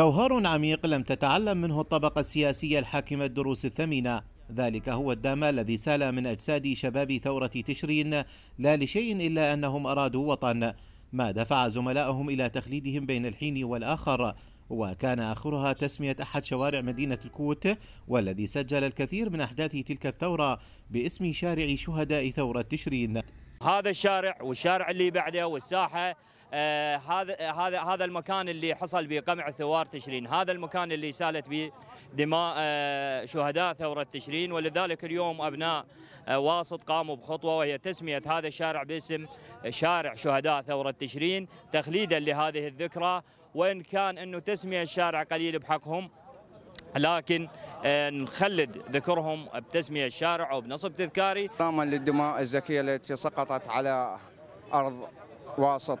جوهر عميق لم تتعلم منه الطبقة السياسية الحاكمة الدروس الثمينة ذلك هو الدم الذي سال من أجساد شباب ثورة تشرين لا لشيء إلا أنهم أرادوا وطن ما دفع زملائهم إلى تخليدهم بين الحين والآخر وكان آخرها تسمية أحد شوارع مدينة الكوت والذي سجل الكثير من أحداث تلك الثورة باسم شارع شهداء ثورة تشرين هذا الشارع والشارع اللي بعده والساحه آه هذا هذا هذا المكان اللي حصل به قمع ثوار تشرين، هذا المكان اللي سالت به دماء آه شهداء ثوره تشرين ولذلك اليوم ابناء آه واسط قاموا بخطوه وهي تسميه هذا الشارع باسم شارع شهداء ثوره تشرين تخليدا لهذه الذكرى وان كان انه تسميه الشارع قليل بحقهم لكن نخلد ذكرهم بتسمية الشارع وبنصب تذكاري نظاما للدماء الزكية التي سقطت على أرض واسط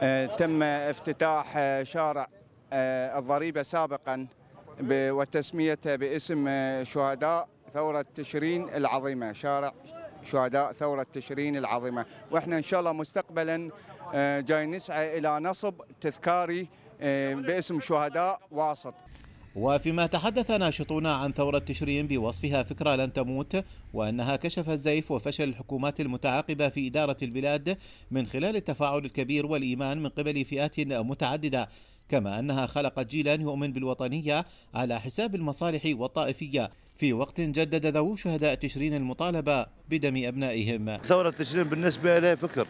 أه، تم افتتاح شارع أه، الضريبة سابقا وتسميته باسم شهداء ثورة تشرين العظيمة شارع شهداء ثورة تشرين العظيمة وإحنا إن شاء الله مستقبلا أه، جاي نسعى إلى نصب تذكاري باسم شهداء واسط وفيما تحدث ناشطون عن ثورة تشرين بوصفها فكرة لن تموت وأنها كشف الزيف وفشل الحكومات المتعاقبة في إدارة البلاد من خلال التفاعل الكبير والإيمان من قبل فئات متعددة كما أنها خلقت جيلا يؤمن بالوطنية على حساب المصالح والطائفية في وقت جدد ذوو شهداء تشرين المطالبة بدم أبنائهم ثورة تشرين بالنسبة لي فكر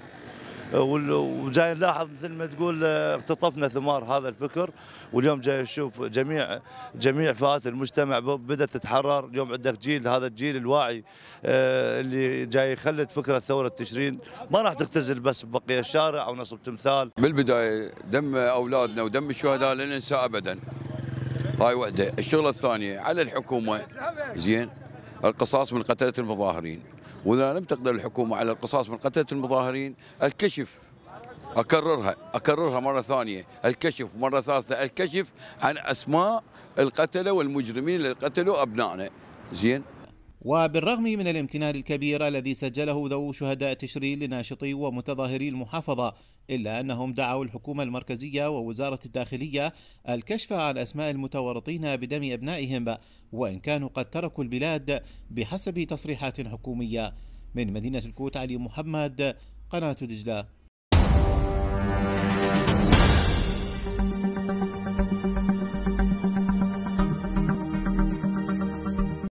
وجاي نلاحظ مثل ما تقول اقتطفنا آه، ثمار هذا الفكر واليوم جاي نشوف جميع جميع فئات المجتمع بدات تتحرر اليوم عندك جيل هذا الجيل الواعي آه، اللي جاي يخلد فكره ثوره تشرين ما راح تختزل بس بقيه الشارع او نصب تمثال بالبدايه دم اولادنا ودم الشهداء لا ننسى ابدا هاي وحده الشغله الثانيه على الحكومه زين القصاص من قتله المظاهرين واذا لم تقدر الحكومه على القصاص من قتله المظاهرين الكشف اكررها اكررها مره ثانيه الكشف مره ثالثه الكشف عن اسماء القتله والمجرمين اللي قتلوا ابنائنا زين وبالرغم من الامتنان الكبير الذي سجله ذو شهداء تشرين لناشطي ومتظاهري المحافظة إلا أنهم دعوا الحكومة المركزية ووزارة الداخلية الكشف عن أسماء المتورطين بدم أبنائهم وإن كانوا قد تركوا البلاد بحسب تصريحات حكومية من مدينة الكوت علي محمد قناة دجلة